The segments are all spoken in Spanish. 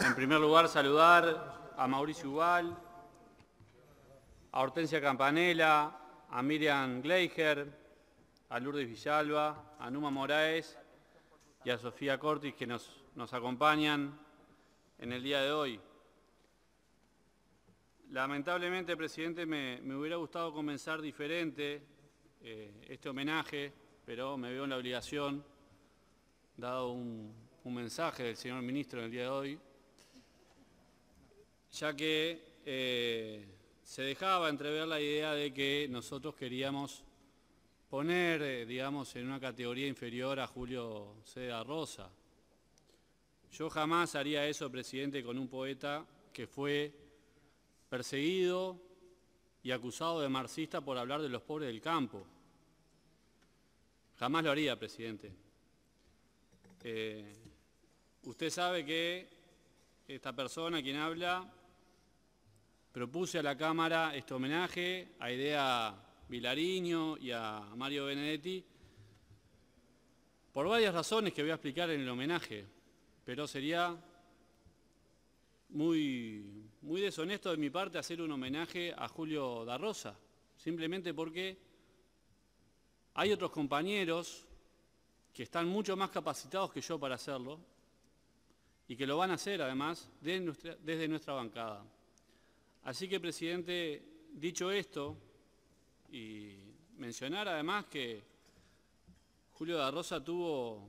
En primer lugar, saludar a Mauricio Ubal, a Hortensia Campanella, a Miriam Gleiger, a Lourdes Villalba, a Numa Moraes y a Sofía Cortis que nos, acompañan en el día de hoy. Lamentablemente, presidente, me, hubiera gustado comenzar diferente eh, este homenaje, pero me veo en la obligación, dado un, un mensaje del señor ministro en el día de hoy, ya que eh, se dejaba entrever la idea de que nosotros queríamos poner, eh, digamos, en una categoría inferior a Julio César Rosa. Yo jamás haría eso, presidente, con un poeta que fue perseguido y acusado de marxista por hablar de los pobres del campo. Jamás lo haría, presidente. Eh, Usted sabe que esta persona, quien habla, propuse a la Cámara este homenaje a Idea Vilariño y a Mario Benedetti por varias razones que voy a explicar en el homenaje, pero sería muy, muy deshonesto de mi parte hacer un homenaje a Julio da Rosa, simplemente porque hay otros compañeros que están mucho más capacitados que yo para hacerlo, y que lo van a hacer además desde nuestra, bancada. Así que, presidente, dicho esto, y mencionar además que Julio de Rosa tuvo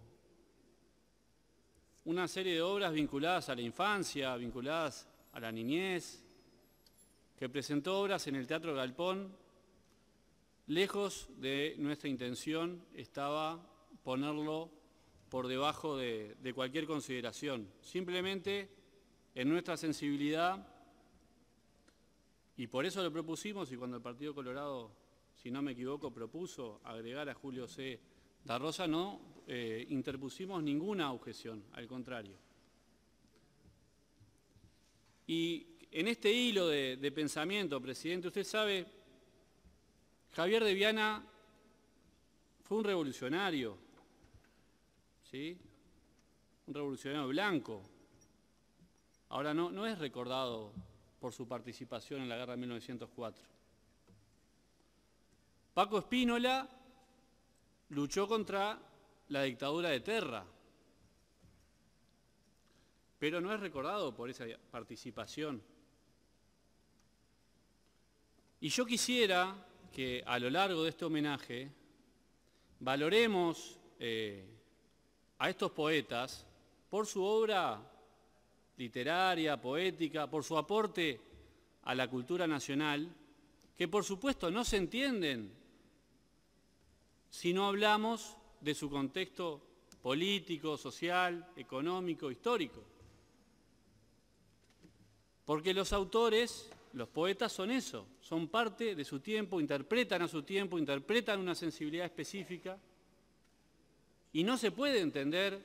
una serie de obras vinculadas a la infancia, vinculadas a la niñez, que presentó obras en el Teatro Galpón. Lejos de nuestra intención estaba ponerlo por debajo de, cualquier consideración. Simplemente en nuestra sensibilidad, y por eso lo propusimos, y cuando el Partido Colorado, si no me equivoco, propuso agregar a Julio C. la Rosa, no eh, interpusimos ninguna objeción, al contrario. Y en este hilo de, pensamiento, presidente, usted sabe, Javier de Viana fue un revolucionario, un revolucionario blanco. Ahora no, no es recordado por su participación en la guerra de 1904. Paco Espínola luchó contra la dictadura de Terra, pero no es recordado por esa participación. Y yo quisiera que a lo largo de este homenaje valoremos eh, a estos poetas por su obra literaria, poética, por su aporte a la cultura nacional, que por supuesto no se entienden si no hablamos de su contexto político, social, económico, histórico. Porque los autores, los poetas son eso, son parte de su tiempo, interpretan a su tiempo, interpretan una sensibilidad específica y no se puede entender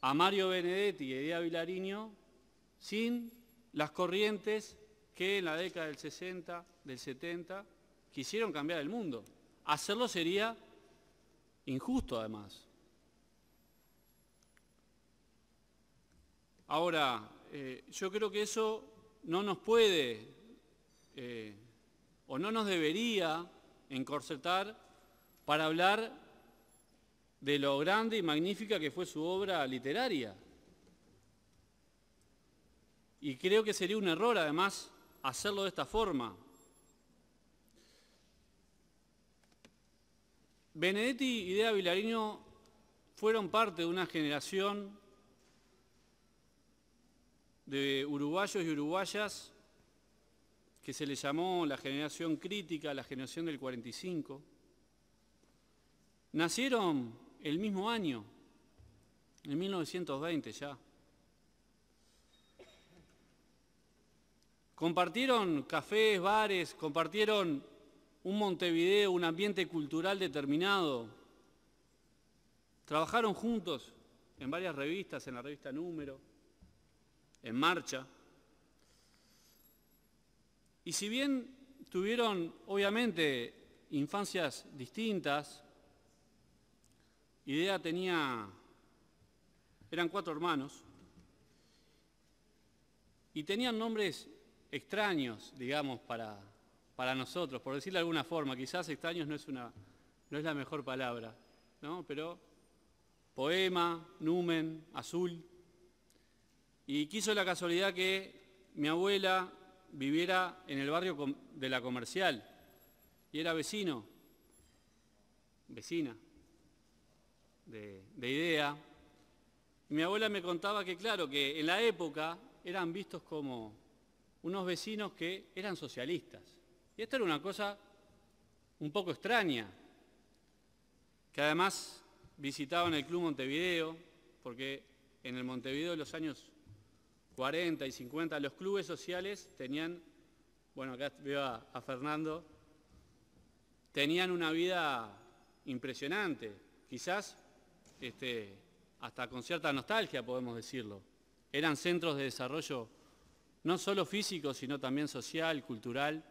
a Mario Benedetti y Edea Vilariño sin las corrientes que en la década del 60, del 70, quisieron cambiar el mundo. Hacerlo sería injusto además. Ahora, eh, yo creo que eso no nos puede eh, o no nos debería encorsetar para hablar de lo grande y magnífica que fue su obra literaria. Y creo que sería un error, además, hacerlo de esta forma. Benedetti y Dea Vilariño fueron parte de una generación de uruguayos y uruguayas que se le llamó la generación crítica, la generación del 45, Nacieron el mismo año, en 1920 ya. Compartieron cafés, bares, compartieron un Montevideo, un ambiente cultural determinado. Trabajaron juntos en varias revistas, en la revista Número, en Marcha. Y si bien tuvieron, obviamente, infancias distintas, Idea tenía, eran cuatro hermanos, y tenían nombres extraños, digamos, para, para nosotros, por decirlo de alguna forma. Quizás extraños no es, una, no es la mejor palabra, Pero poema, numen, azul. Y quiso la casualidad que mi abuela viviera en el barrio de la comercial y era vecino, vecina de, idea. mi abuela me contaba que, claro, que en la época eran vistos como unos vecinos que eran socialistas. Y esto era una cosa un poco extraña, que además visitaban el Club Montevideo, porque en el Montevideo de los años 40 y 50 los clubes sociales tenían, bueno, acá veo a Fernando, tenían una vida impresionante. Quizás este, hasta con cierta nostalgia podemos decirlo. Eran centros de desarrollo no solo físico, sino también social, cultural.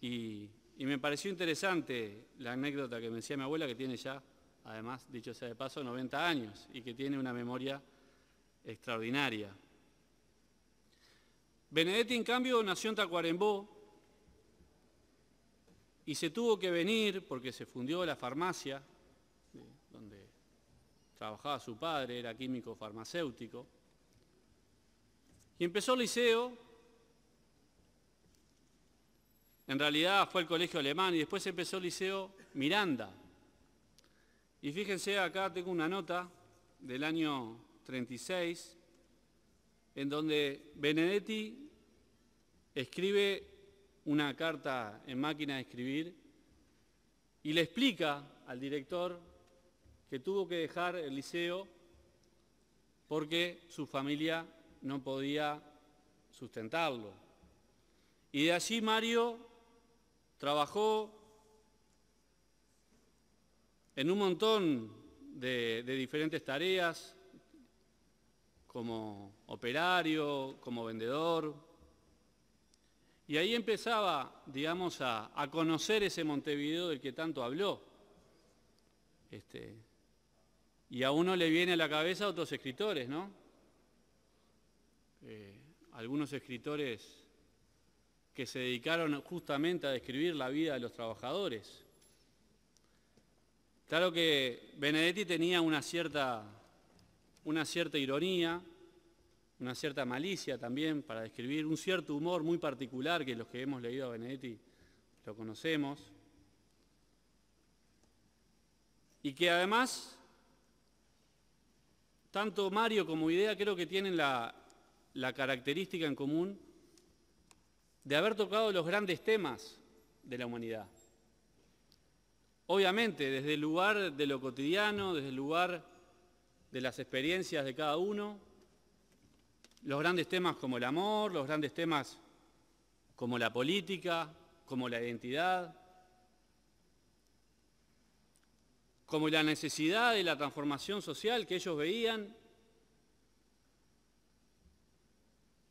Y, y me pareció interesante la anécdota que me decía mi abuela, que tiene ya, además, dicho sea de paso, 90 años y que tiene una memoria extraordinaria. Benedetti, en cambio, nació en Tacuarembó y se tuvo que venir porque se fundió la farmacia trabajaba su padre, era químico farmacéutico. Y empezó el liceo, en realidad fue el colegio alemán y después empezó el liceo Miranda. Y fíjense, acá tengo una nota del año 36, en donde Benedetti escribe una carta en máquina de escribir y le explica al director que tuvo que dejar el liceo porque su familia no podía sustentarlo. Y de allí Mario trabajó en un montón de, diferentes tareas, como operario, como vendedor. Y ahí empezaba, digamos, a, conocer ese Montevideo del que tanto habló. Este, y a uno le viene a la cabeza otros escritores, ¿no? Eh, algunos escritores que se dedicaron justamente a describir la vida de los trabajadores. Claro que Benedetti tenía una cierta, una cierta ironía, una cierta malicia también para describir, un cierto humor muy particular que los que hemos leído a Benedetti lo conocemos, y que además tanto Mario como Idea creo que tienen la, la característica en común de haber tocado los grandes temas de la humanidad. Obviamente, desde el lugar de lo cotidiano, desde el lugar de las experiencias de cada uno, los grandes temas como el amor, los grandes temas como la política, como la identidad, como la necesidad de la transformación social que ellos veían,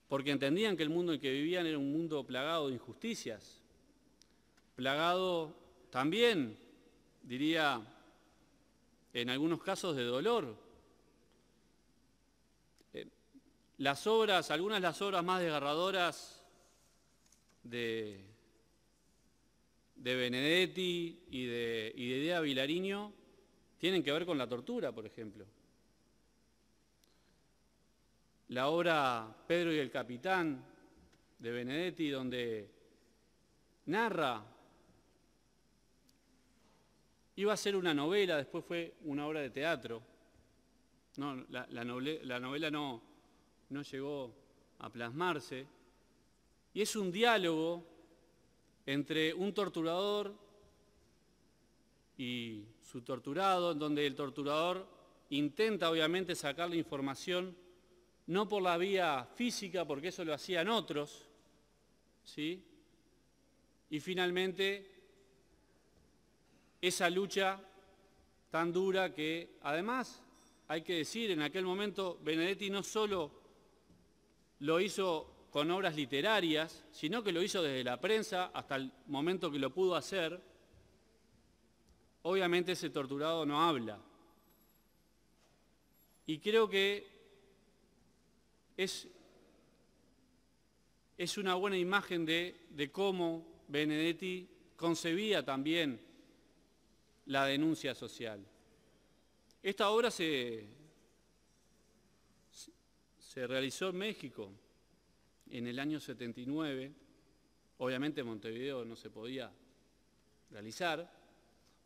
porque entendían que el mundo en que vivían era un mundo plagado de injusticias, plagado también, diría, en algunos casos de dolor. Eh, las obras, algunas de las obras más desgarradoras de, de Benedetti y de, y de tienen que ver con la tortura, por ejemplo. La obra Pedro y el Capitán de Benedetti, donde narra, iba a ser una novela, después fue una obra de teatro. No, la, novela no, no llegó a plasmarse. Y es un diálogo entre un torturador y su torturado, en donde el torturador intenta obviamente sacar la información, no por la vía física, porque eso lo hacían otros, ¿sí? Y finalmente, esa lucha tan dura que además hay que decir, en aquel momento Benedetti no solo lo hizo con obras literarias, sino que lo hizo desde la prensa hasta el momento que lo pudo hacer, obviamente ese torturado no habla. Y creo que es, una buena imagen de, de cómo Benedetti concebía también la denuncia social. Esta obra se, se realizó en México en el año 79. Obviamente Montevideo no se podía realizar,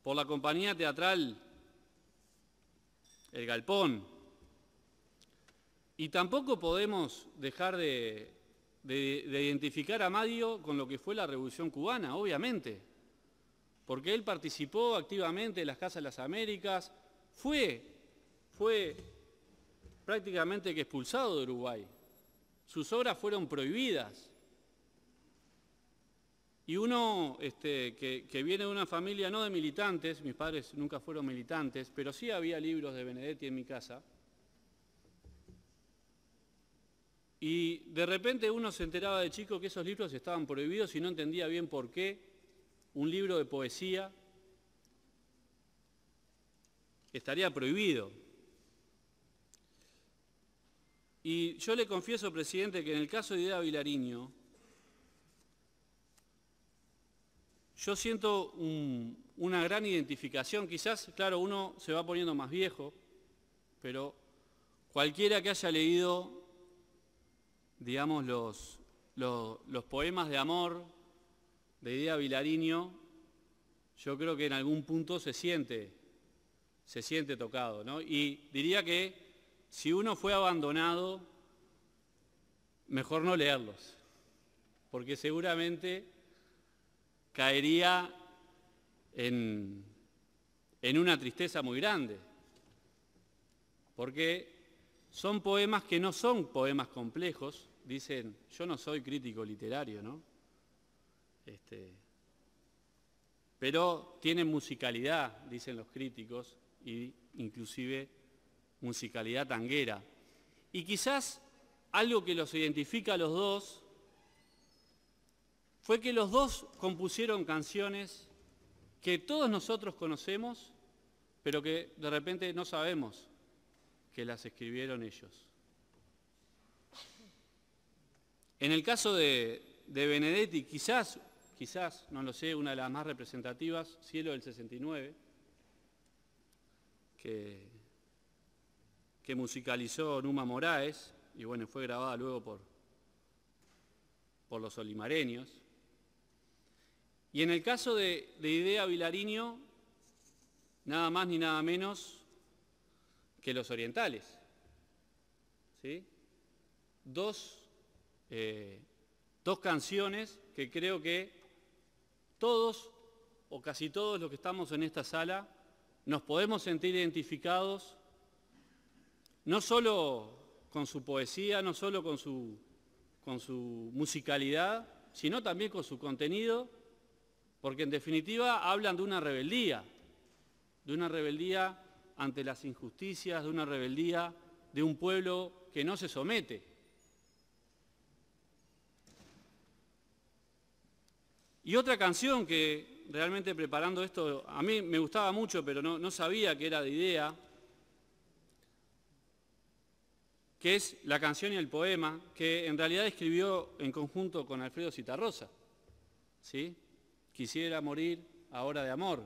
por la compañía teatral El Galpón. Y tampoco podemos dejar de, identificar a Madio con lo que fue la Revolución Cubana, obviamente, porque él participó activamente en las Casas de las Américas, fue, fue prácticamente expulsado de Uruguay. Sus obras fueron prohibidas y uno este, que, viene de una familia no de militantes, mis padres nunca fueron militantes, pero sí había libros de Benedetti en mi casa. Y de repente uno se enteraba de chico que esos libros estaban prohibidos y no entendía bien por qué. Un libro de poesía estaría prohibido. Y yo le confieso, presidente, que en el caso de Idea Vilariño, Yo siento una gran identificación, quizás, claro, uno se va poniendo más viejo, pero cualquiera que haya leído, digamos, los, poemas de amor de Idea Vilariño, yo creo que en algún punto se siente, se siente tocado, ¿no? Y diría que si uno fue abandonado, mejor no leerlos, porque seguramente caería en, una tristeza muy grande, porque son poemas que no son poemas complejos, dicen, yo no soy crítico literario, ¿no? Este, pero tienen musicalidad, dicen los críticos, e inclusive musicalidad tanguera. Y quizás algo que los identifica a los dos fue que los dos compusieron canciones que todos nosotros conocemos, pero que de repente no sabemos que las escribieron ellos. En el caso de, Benedetti, quizás, quizás, no lo sé, una de las más representativas, Cielo del 69, que, que musicalizó Numa Moraes, y bueno, fue grabada luego por, por los olimareños. Y en el caso de, Idea Vilariño, nada más ni nada menos que los orientales. Eh, dos, canciones que creo que todos o casi todos los que estamos en esta sala nos podemos sentir identificados no solo con su poesía, no solo con su, con su musicalidad, sino también con su contenido porque en definitiva hablan de una rebeldía, de una rebeldía ante las injusticias, de una rebeldía de un pueblo que no se somete. Y otra canción que realmente preparando esto, a mí me gustaba mucho, pero no, sabía que era de idea, que es la canción y el poema, que en realidad escribió en conjunto con Alfredo Citarrosa. ¿sí? Quisiera morir ahora de amor.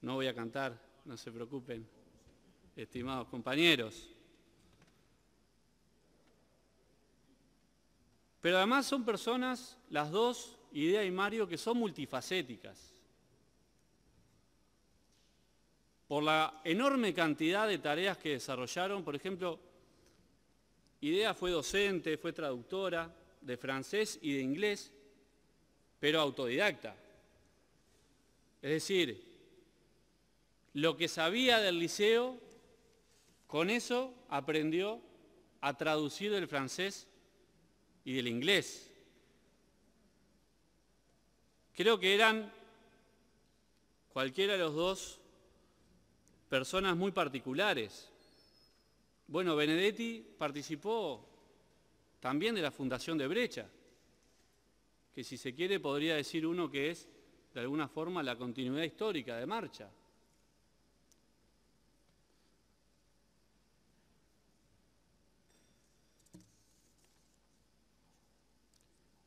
No voy a cantar, no se preocupen, estimados compañeros. Pero además son personas, las dos, Idea y Mario, que son multifacéticas. Por la enorme cantidad de tareas que desarrollaron, por ejemplo, Idea fue docente, fue traductora de francés y de inglés, pero autodidacta. Es decir, lo que sabía del liceo, con eso aprendió a traducir del francés y del inglés. Creo que eran cualquiera de los dos personas muy particulares. Bueno, Benedetti participó también de la fundación de Brecha que si se quiere podría decir uno que es de alguna forma la continuidad histórica de marcha.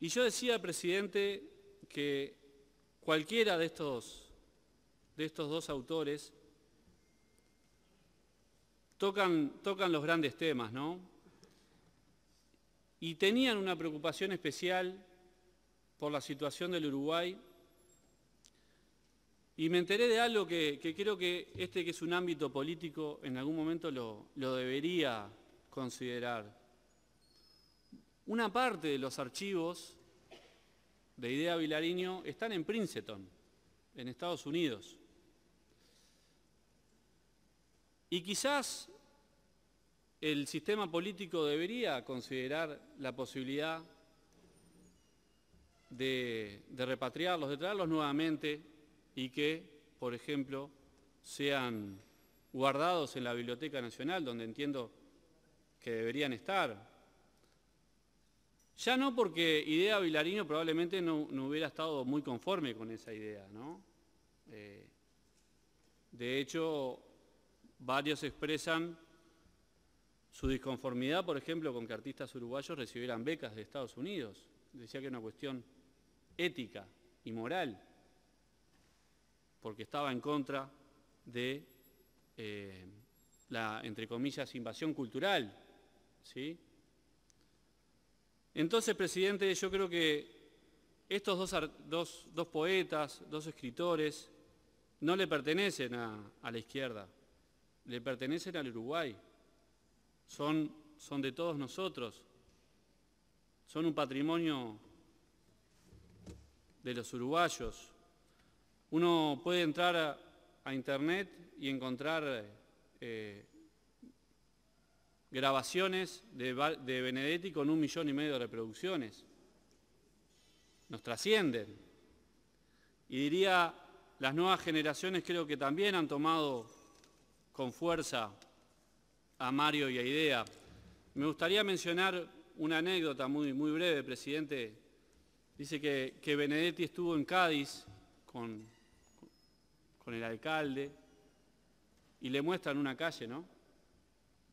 Y yo decía, presidente, que cualquiera de estos, de estos dos autores tocan, tocan los grandes temas, ¿no? Y tenían una preocupación especial por la situación del Uruguay y me enteré de algo que, creo que este que es un ámbito político en algún momento lo, lo debería considerar. Una parte de los archivos de Idea Vilariño están en Princeton, en Estados Unidos. Y quizás el sistema político debería considerar la posibilidad de, repatriarlos, de traerlos nuevamente y que, por ejemplo, sean guardados en la Biblioteca Nacional, donde entiendo que deberían estar. Ya no porque Idea Vilarino probablemente no, hubiera estado muy conforme con esa idea, ¿no? Eh, de hecho, varios expresan su disconformidad, por ejemplo, con que artistas uruguayos recibieran becas de Estados Unidos decía que era una cuestión ética y moral, porque estaba en contra de eh, la, entre comillas, invasión cultural. ¿sí? Entonces, presidente, yo creo que estos dos, dos, poetas, dos escritores, no le pertenecen a, a, la izquierda, le pertenecen al Uruguay, son, son de todos nosotros son un patrimonio de los uruguayos. Uno puede entrar a, internet y encontrar eh, grabaciones de, de Benedetti con un millón y medio de reproducciones. Nos trascienden. Y diría, las nuevas generaciones creo que también han tomado con fuerza a Mario y a Idea. Me gustaría mencionar una anécdota muy, muy breve, presidente. Dice que, Benedetti estuvo en Cádiz con, con el alcalde y le muestran una calle, ¿no?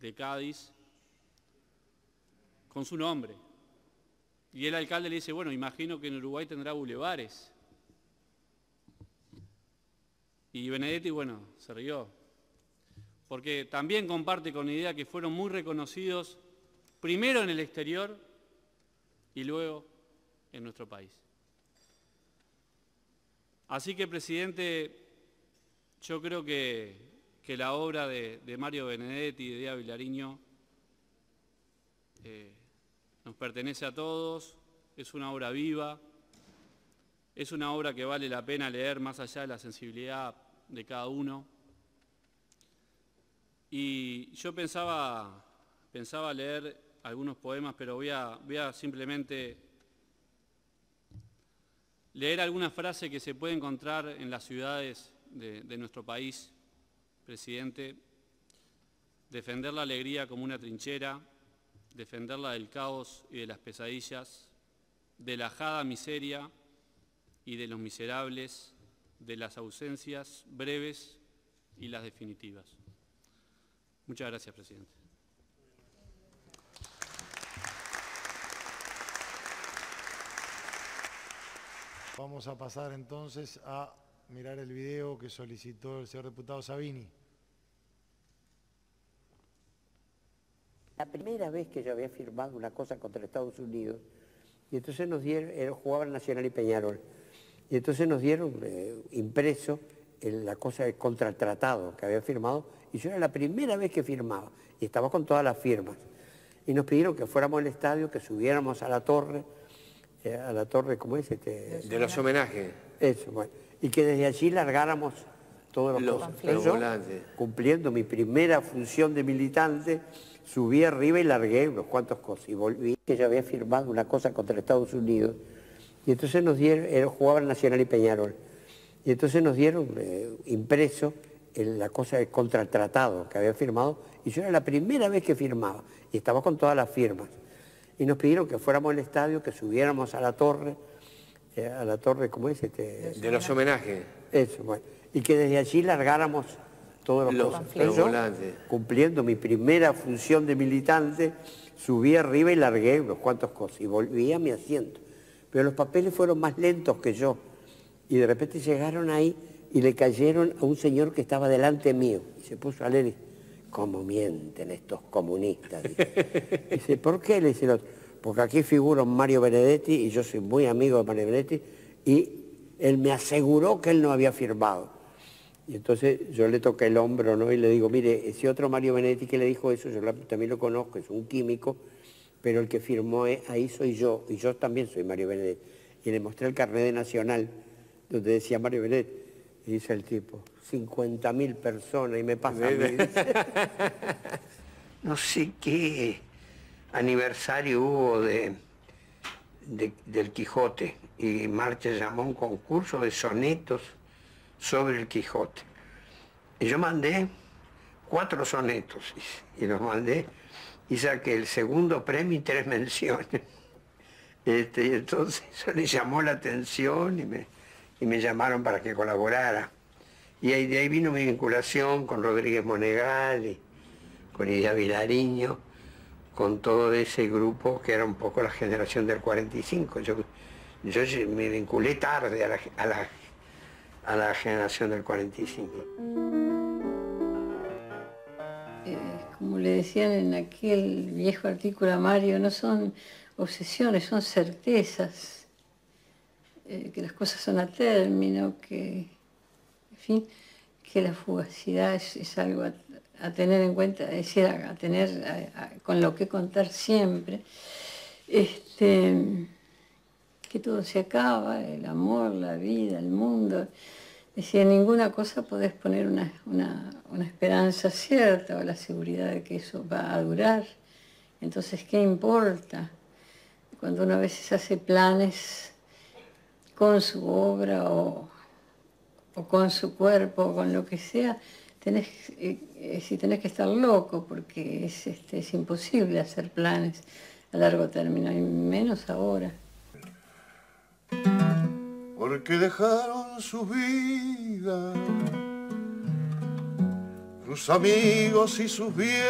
De Cádiz con su nombre. Y el alcalde le dice, bueno, imagino que en Uruguay tendrá bulevares. Y Benedetti, bueno, se rió, porque también comparte con la idea que fueron muy reconocidos primero en el exterior y luego en nuestro país. Así que, presidente, yo creo que, la obra de, Mario Benedetti y de Día Vilariño eh, nos pertenece a todos, es una obra viva, es una obra que vale la pena leer más allá de la sensibilidad de cada uno. Y yo pensaba, pensaba leer algunos poemas, pero voy a, simplemente leer alguna frase que se puede encontrar en las ciudades de, de nuestro país, presidente. Defender la alegría como una trinchera, defenderla del caos y de las pesadillas, de la ajada miseria y de los miserables, de las ausencias breves y las definitivas. Muchas gracias, presidente. Vamos a pasar entonces a mirar el video que solicitó el señor diputado Sabini. La primera vez que yo había firmado una cosa contra Estados Unidos, y entonces nos dieron, jugaba el Nacional y Peñarol, y entonces nos dieron eh, impreso la cosa contra el tratado que había firmado, y yo era la primera vez que firmaba, y estaba con todas las firmas. Y nos pidieron que fuéramos al estadio, que subiéramos a la torre, eh, a la torre, ¿cómo es? Este? de los homenajes. Eso, bueno. Y que desde allí largáramos todos los, los cumpliendo mi primera función de militante, subí arriba y largué unos cuantos cosas. Y volví, que ya había firmado una cosa contra Estados Unidos. Y entonces nos dieron, jugaban Nacional y Peñarol. Y entonces nos dieron eh, impreso la cosa contra el tratado que había firmado. Y yo era la primera vez que firmaba. Y estaba con todas las firmas y nos pidieron que fuéramos al estadio, que subiéramos a la torre, eh, a la torre, como es? Este, de los homenajes. Eso, bueno. Y que desde allí largáramos todos los, los volantes. Cumpliendo mi primera función de militante, subí arriba y largué unos cuantos cosas y volví a mi asiento. Pero los papeles fueron más lentos que yo. Y de repente llegaron ahí y le cayeron a un señor que estaba delante mío. Y se puso a leer ¿Cómo mienten estos comunistas? Dice, ¿por qué? Le dice Porque aquí figura Mario Benedetti y yo soy muy amigo de Mario Benedetti y él me aseguró que él no había firmado. Y entonces yo le toqué el hombro ¿no? y le digo, mire, ese otro Mario Benedetti que le dijo eso, yo también lo conozco, es un químico, pero el que firmó e, ahí soy yo, y yo también soy Mario Benedetti. Y le mostré el carnet de Nacional, donde decía Mario Benedetti. Y dice el tipo, 50.000 personas y me pasa no sé qué aniversario hubo de, del Quijote y Marcha llamó un concurso de sonetos sobre el Quijote. Y yo mandé cuatro sonetos y, los mandé y saqué el segundo premio y tres menciones. Este, y entonces eso le llamó la atención y me, y me llamaron para que colaborara. Y de ahí vino mi vinculación con Rodríguez Monegal, y con Ida Vilariño, con todo ese grupo que era un poco la generación del 45. Yo, yo me vinculé tarde a la, a la, generación del 45. Eh, como le decían en aquel viejo artículo a Mario, no son obsesiones, son certezas eh, que las cosas son a término, que, que la fugacidad es, algo a, tener en cuenta, es decir, a, tener con lo que contar siempre. Este, que todo se acaba, el amor, la vida, el mundo. decir, en ninguna cosa podés poner una, una, esperanza cierta o la seguridad de que eso va a durar. Entonces, ¿qué importa? Cuando uno a veces hace planes con su obra o, con su cuerpo o con lo que sea, tenés, eh, si tenés que estar loco, porque es, este, es imposible hacer planes a largo término, y menos ahora. Porque dejaron su vida sus amigos y sus bienes,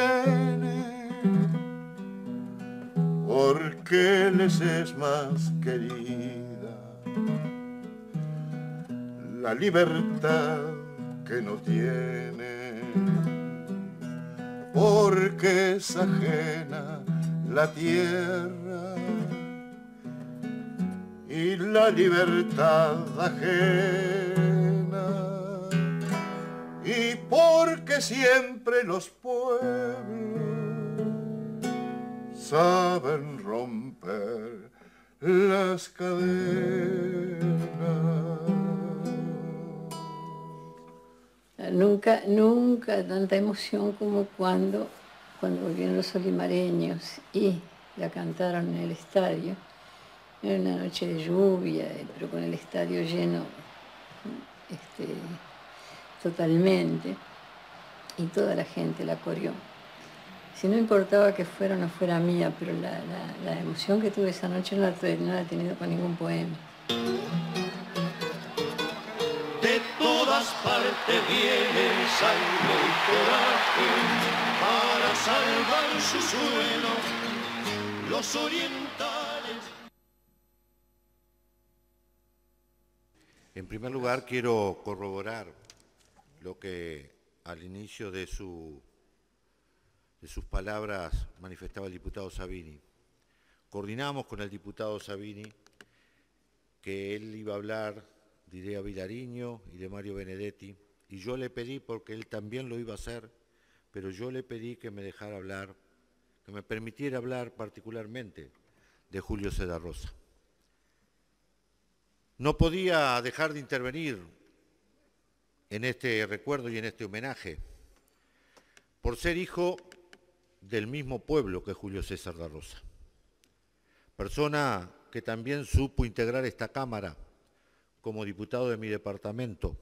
porque les es más querido la libertad que no tiene, porque es ajena la tierra y la libertad ajena, y porque siempre los pueblos saben romper las cadenas. nunca, nunca tanta emoción como cuando, cuando volvieron los olimareños y la cantaron en el estadio. en una noche de lluvia, eh, pero con el estadio lleno este, totalmente y toda la gente la corrió. Si no importaba que fuera o no fuera mía, pero la, emoción que tuve esa noche no la, no la he tenido con ningún poema. parte y para salvar su suelo los orientales. En primer lugar, quiero corroborar lo que al inicio de, su, de sus palabras manifestaba el diputado Sabini. Coordinamos con el diputado Sabini que él iba a hablar de Idea Vilariño y de Mario Benedetti, y yo le pedí, porque él también lo iba a hacer, pero yo le pedí que me dejara hablar, que me permitiera hablar particularmente de Julio César Rosa. No podía dejar de intervenir en este recuerdo y en este homenaje, por ser hijo del mismo pueblo que Julio César da Rosa, persona que también supo integrar esta Cámara como diputado de mi departamento,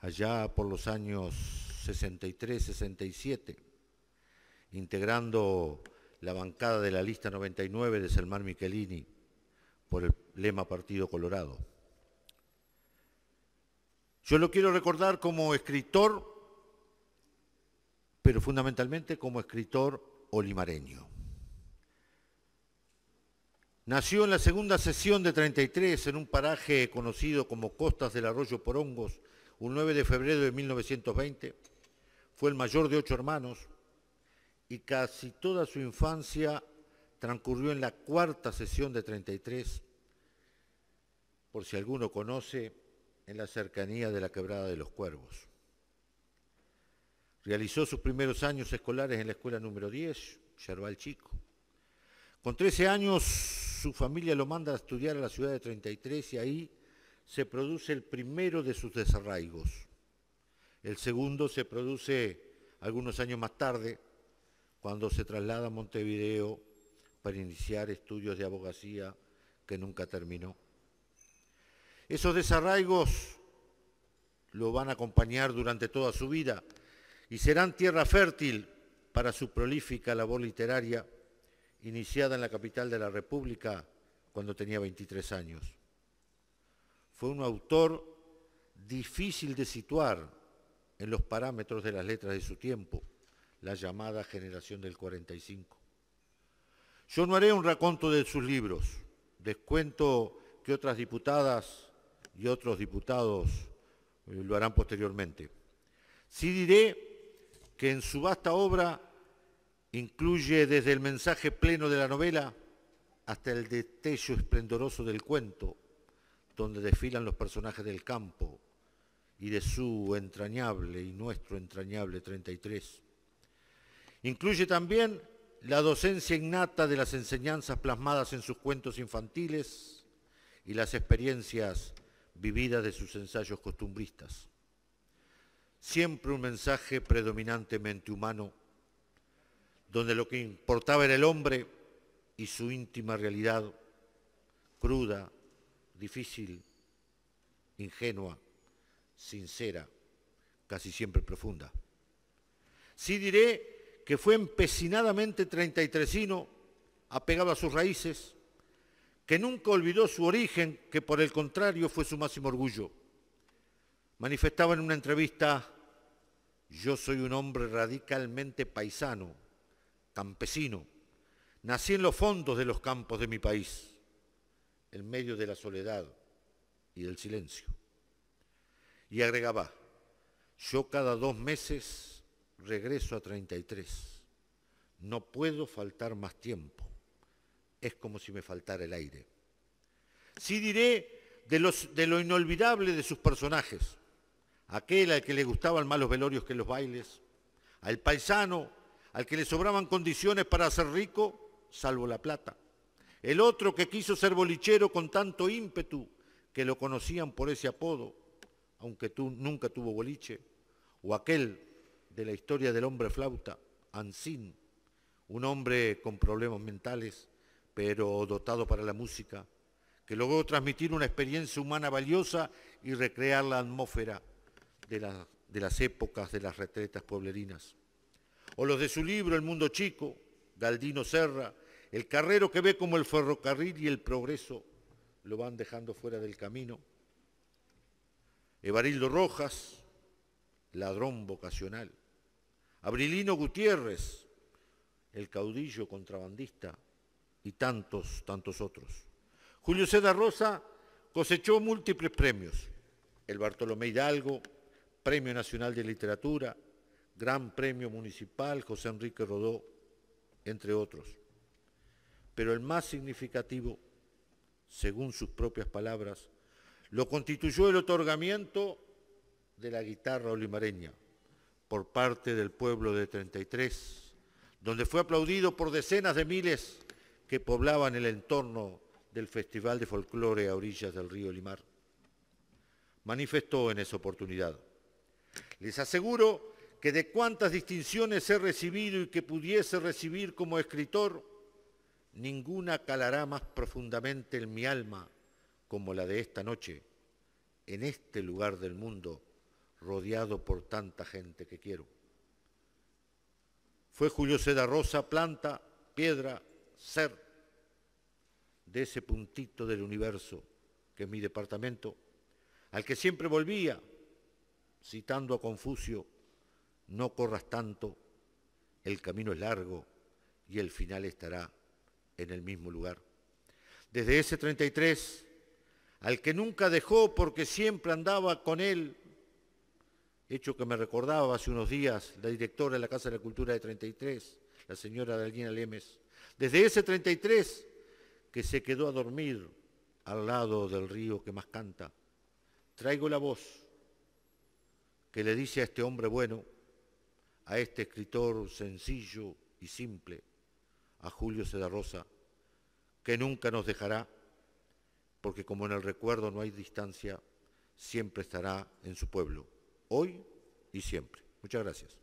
allá por los años 63-67, integrando la bancada de la lista 99 de Selmar Michelini por el lema Partido Colorado. Yo lo quiero recordar como escritor, pero fundamentalmente como escritor olimareño. Nació en la segunda sesión de 33 en un paraje conocido como Costas del Arroyo Porongos, un 9 de febrero de 1920. Fue el mayor de ocho hermanos y casi toda su infancia transcurrió en la cuarta sesión de 33, por si alguno conoce, en la cercanía de la Quebrada de los Cuervos. Realizó sus primeros años escolares en la escuela número 10, Yerbal Chico. Con 13 años su familia lo manda a estudiar a la ciudad de 33 y ahí se produce el primero de sus desarraigos. El segundo se produce algunos años más tarde, cuando se traslada a Montevideo para iniciar estudios de abogacía que nunca terminó. Esos desarraigos lo van a acompañar durante toda su vida y serán tierra fértil para su prolífica labor literaria iniciada en la capital de la República cuando tenía 23 años. Fue un autor difícil de situar en los parámetros de las letras de su tiempo, la llamada generación del 45. Yo no haré un raconto de sus libros, descuento que otras diputadas y otros diputados eh, lo harán posteriormente. Sí diré que en su vasta obra Incluye desde el mensaje pleno de la novela hasta el destello esplendoroso del cuento, donde desfilan los personajes del campo y de su entrañable y nuestro entrañable 33. Incluye también la docencia innata de las enseñanzas plasmadas en sus cuentos infantiles y las experiencias vividas de sus ensayos costumbristas. Siempre un mensaje predominantemente humano donde lo que importaba era el hombre y su íntima realidad, cruda, difícil, ingenua, sincera, casi siempre profunda. Sí diré que fue empecinadamente tresino, apegado a sus raíces, que nunca olvidó su origen, que por el contrario fue su máximo orgullo. Manifestaba en una entrevista, yo soy un hombre radicalmente paisano, campesino. Nací en los fondos de los campos de mi país, en medio de la soledad y del silencio. Y agregaba, yo cada dos meses regreso a 33. No puedo faltar más tiempo. Es como si me faltara el aire. Sí diré de, de lo inolvidable de sus personajes. Aquel al que le gustaban más los velorios que los bailes. Al paisano al que le sobraban condiciones para ser rico, salvo la plata. El otro que quiso ser bolichero con tanto ímpetu que lo conocían por ese apodo, aunque tú nunca tuvo boliche. O aquel de la historia del hombre flauta, Ansin, un hombre con problemas mentales, pero dotado para la música, que logró transmitir una experiencia humana valiosa y recrear la atmósfera de, de las épocas de las retretas pueblerinas o los de su libro El Mundo Chico, Galdino Serra, el carrero que ve como el ferrocarril y el progreso lo van dejando fuera del camino, Evarildo Rojas, ladrón vocacional, Abrilino Gutiérrez, el caudillo contrabandista y tantos, tantos otros. Julio Seda Rosa cosechó múltiples premios, el Bartolomé Hidalgo, Premio Nacional de Literatura, Gran Premio Municipal, José Enrique Rodó, entre otros. Pero el más significativo, según sus propias palabras, lo constituyó el otorgamiento de la guitarra olimareña por parte del pueblo de 33, donde fue aplaudido por decenas de miles que poblaban el entorno del Festival de Folclore a orillas del río Limar. Manifestó en esa oportunidad. Les aseguro que de cuantas distinciones he recibido y que pudiese recibir como escritor, ninguna calará más profundamente en mi alma como la de esta noche, en este lugar del mundo, rodeado por tanta gente que quiero. Fue Julio Seda Rosa, planta, piedra, ser, de ese puntito del universo que es mi departamento, al que siempre volvía, citando a Confucio, no corras tanto, el camino es largo y el final estará en el mismo lugar. Desde ese 33, al que nunca dejó porque siempre andaba con él, hecho que me recordaba hace unos días la directora de la Casa de la Cultura de 33, la señora Dalina Lemes, desde ese 33 que se quedó a dormir al lado del río que más canta, traigo la voz que le dice a este hombre bueno, a este escritor sencillo y simple, a Julio Rosa, que nunca nos dejará, porque como en el recuerdo no hay distancia, siempre estará en su pueblo, hoy y siempre. Muchas gracias.